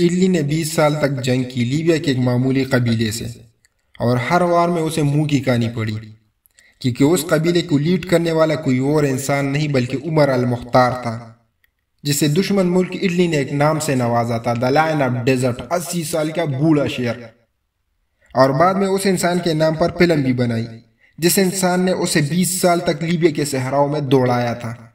Italy ने 20 साल तक जंग की लीबिया के एक मामूली कबीले से और हर वार में उसे मुंह की कहानी पड़ी क्योंकि उस कबीले को लीड करने वाला कोई और इंसान नहीं बल्कि उमर अल मुख्तार था जिसे दुश्मन मुल्क इटली ने एक नाम से नवाजा था द लाइन ऑफ डेजर्ट अस्सी साल का बूढ़ा शेर और बाद में उस इंसान के नाम पर फिल्म भी बनाई जिस इंसान ने उसे 20 साल तक लीबिया के सहराओं में दौड़ाया था